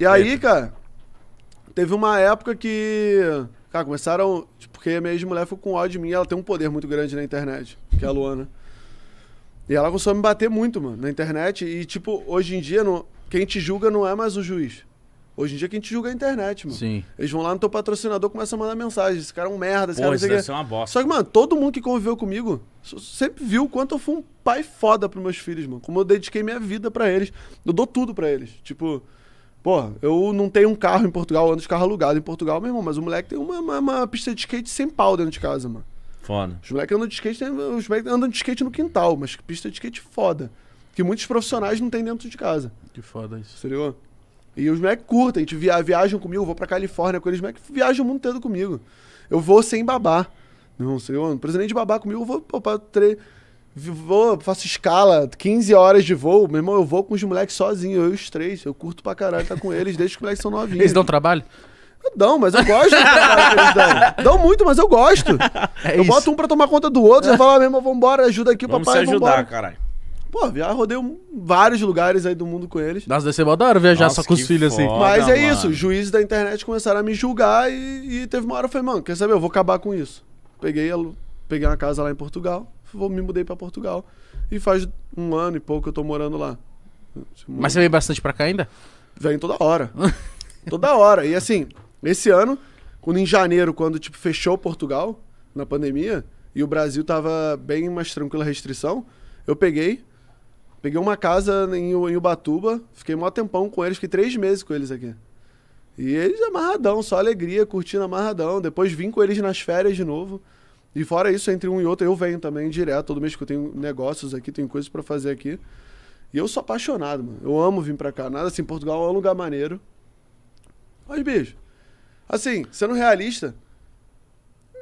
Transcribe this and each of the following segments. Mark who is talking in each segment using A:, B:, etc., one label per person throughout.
A: E aí, Eita. cara, teve uma época que. Cara, começaram. Tipo, porque a minha ex-mulher ficou com ódio de mim, ela tem um poder muito grande na internet, que é a Luana. E ela começou a me bater muito, mano, na internet. E, tipo, hoje em dia, não, quem te julga não é mais o juiz. Hoje em dia quem te julga é a internet, mano. Sim. Eles vão lá no teu patrocinador e começam a mandar mensagem. Esse cara é um merda, esse Pô, cara isso deve ser uma bosta. Só que, mano, todo mundo que conviveu comigo sempre viu quanto eu fui um pai foda pros meus filhos, mano. Como eu dediquei minha vida para eles. Eu dou tudo para eles. Tipo, Pô, eu não tenho um carro em Portugal, ando de carro alugado em Portugal, meu irmão, mas o moleque tem uma, uma, uma pista de skate sem pau dentro de casa, mano. Foda. Os moleques andam de skate, os moleques andam de skate no quintal, mas pista de skate foda. Que muitos profissionais não tem dentro de casa. Que foda isso. Entendeu? E os moleques curtem, gente via, viajam comigo, eu vou pra Califórnia com eles, os moleques viajam o mundo todo comigo. Eu vou sem babá. Não, senhor, não precisa nem de babá comigo, eu vou pra tre... Vou, faço escala, 15 horas de voo. Meu irmão, eu vou com os moleques sozinho, eu e os três. Eu curto pra caralho tá com eles desde que os moleques são novinhos. Eles dão trabalho? Dão, mas eu gosto. dão. dão. muito, mas eu gosto. É eu isso. boto um pra tomar conta do outro. já falo, ah, meu irmão, vambora, ajuda aqui o papai, papai. Vamos se ajudar, vambora. caralho. Pô, viajar, rodei vários lugares aí do mundo com eles. Nossa, deve ser mó hora viajar Nossa, só com os filhos assim. Mas é mano. isso, os juízes da internet começaram a me julgar e, e teve uma hora eu falei, mano, quer saber, eu vou acabar com isso. Peguei a Peguei uma casa lá em Portugal, vou, me mudei para Portugal. E faz um ano e pouco que eu tô morando lá. Mas você veio bastante pra cá ainda? Vem toda hora. toda hora. E assim, esse ano, quando em janeiro, quando tipo, fechou Portugal na pandemia, e o Brasil tava bem mais tranquila a restrição, eu peguei. Peguei uma casa em, em Ubatuba, fiquei mó tempão com eles, fiquei três meses com eles aqui. E eles amarradão, só alegria, curtindo amarradão. Depois vim com eles nas férias de novo. E fora isso, entre um e outro, eu venho também direto. Todo mês que eu tenho negócios aqui, tenho coisas para fazer aqui. E eu sou apaixonado, mano. Eu amo vir pra cá. Nada assim, Portugal é um lugar maneiro. Mas, bicho, assim, sendo realista,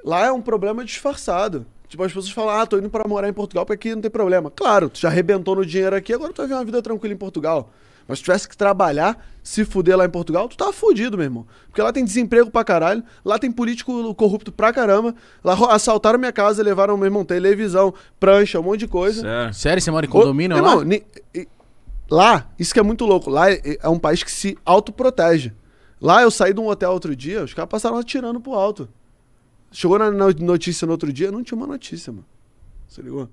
A: lá é um problema disfarçado. Tipo, as pessoas falam, ah, tô indo para morar em Portugal porque aqui não tem problema. Claro, tu já arrebentou no dinheiro aqui, agora tu vai ver uma vida tranquila em Portugal. Mas se tivesse que trabalhar, se fuder lá em Portugal, tu tava tá fudido, meu irmão. Porque lá tem desemprego pra caralho, lá tem político corrupto pra caramba. Lá assaltaram minha casa, levaram, meu irmão, televisão, prancha, um monte de coisa. Sério, Sério você mora em condomínio Ô, lá? Irmão, ni, lá, isso que é muito louco, lá é, é um país que se autoprotege. Lá eu saí de um hotel outro dia, os caras passaram atirando pro alto. Chegou na notícia no outro dia, não tinha uma notícia, mano. Você ligou?